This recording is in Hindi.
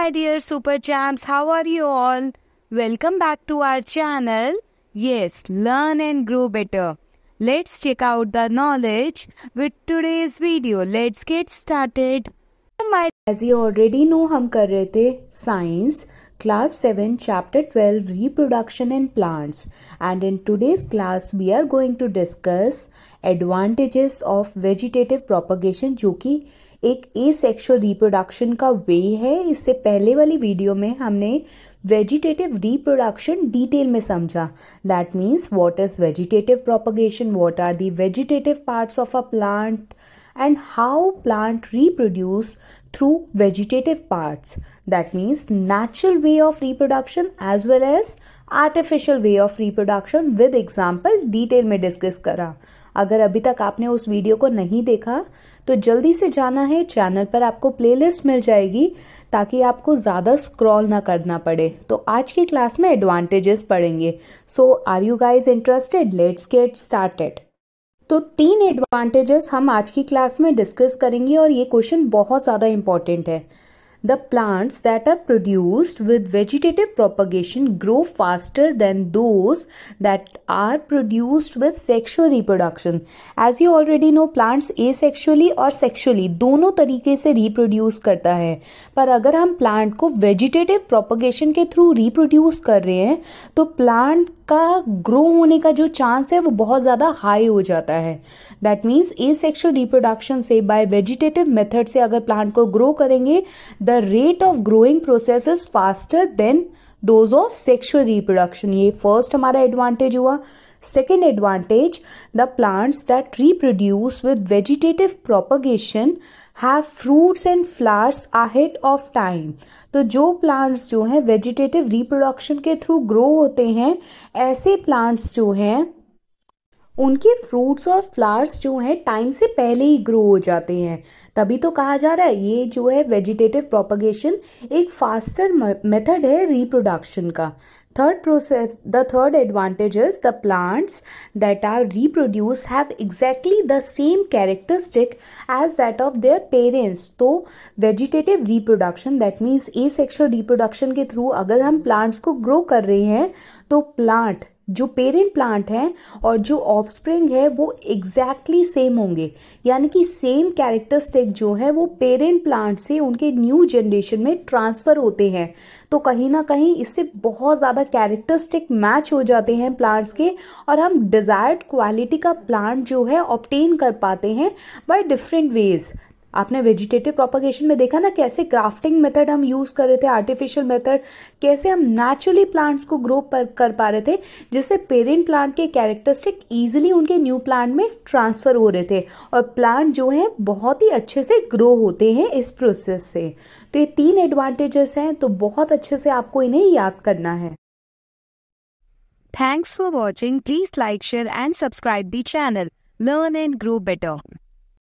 my dear super champs, how are you all? Welcome back to our channel. Yes, learn and grow better. Let's check out the knowledge with today's video. Let's get started. As you already know, हम kar रहे science class 7 chapter 12 reproduction in plants and in today's class we are going to discuss advantages of vegetative propagation जो कि एक asexual reproduction का way है इससे पहले वाली वीडियो में हमने vegetative reproduction detail में समझा that means what is vegetative propagation what are the vegetative parts of a plant and how plant reproduce through vegetative parts that means natural way of reproduction as well as artificial way of reproduction with example detail में डिस्कस करा अगर अभी तक आपने उस वीडियो को नहीं देखा तो जल्दी से जाना है चैनल पर आपको प्लेलिस्ट मिल जाएगी ताकि आपको ज़्यादा स्क्रॉल ना करना पड़े तो आज की क्लास में एडवांटेजेस पढ़ेंगे so are you guys interested let's get started तो तीन एडवांटेजेस हम आज की क्लास में डिस्कस करेंगे और ये क्वेश्चन बहुत ज़्यादा इंपॉर्टेंट है The plants that are produced with vegetative propagation grow faster than those that are produced with sexual reproduction. As you already know, plants asexually और sexually दोनों तरीके से reproduce करता है पर अगर हम plant को vegetative propagation के through reproduce कर रहे हैं तो plant का grow होने का जो chance है वो बहुत ज़्यादा high हो जाता है that means asexual reproduction से बाय वेजिटेटिव मेथड से अगर प्लांट को ग्रो करेंगे the rate of growing process is faster than those of sexual reproduction ये फर्स्ट हमारा एडवांटेज हुआ second advantage the plants that reproduce with vegetative propagation have fruits and flowers ahead of time तो जो प्लांट्स जो हैं वेजिटेटिव रिप्रोडक्शन के थ्रू ग्रो होते हैं ऐसे प्लांट्स जो हैं उनके फ्रूट्स और फ्लावर्स जो हैं टाइम से पहले ही ग्रो हो जाते हैं तभी तो कहा जा रहा है ये जो है वेजिटेटिव प्रोपगेशन एक फास्टर मेथड है रिप्रोडक्शन का third process the third advantage the plants that are reproduce have exactly the same characteristic as that of their parents तो vegetative reproduction that means asexual reproduction के थ्रू अगर हम प्लांट्स को ग्रो कर रहे हैं तो प्लांट जो पेरेंट प्लांट हैं और जो ऑफस्प्रिंग है वो एग्जैक्टली exactly सेम होंगे यानी कि सेम कैरेक्टरिस्टिक जो है वो पेरेंट प्लांट से उनके न्यू जनरेशन में ट्रांसफ़र होते हैं तो कहीं ना कहीं इससे बहुत ज़्यादा कैरेक्टरिस्टिक मैच हो जाते हैं प्लांट्स के और हम डिज़ायर्ड क्वालिटी का प्लांट जो है ऑप्टेन कर पाते हैं बाय डिफरेंट वेज़ आपने वेजिटेटिव प्रोपोगेशन में देखा ना कैसे ग्राफ्टिंग मेथड हम यूज कर रहे थे आर्टिफिशियल मेथड कैसे हम नेचुरली प्लांट्स को ग्रो कर पा रहे थे जिससे पेरेंट प्लांट के कैरेक्टरिस्टिक इजिली उनके न्यू प्लांट में ट्रांसफर हो रहे थे और प्लांट जो है बहुत ही अच्छे से ग्रो होते हैं इस प्रोसेस से तो ये तीन एडवांटेजेस हैं तो बहुत अच्छे से आपको इन्हें याद करना है thanks for watching please like share and subscribe the channel learn and grow better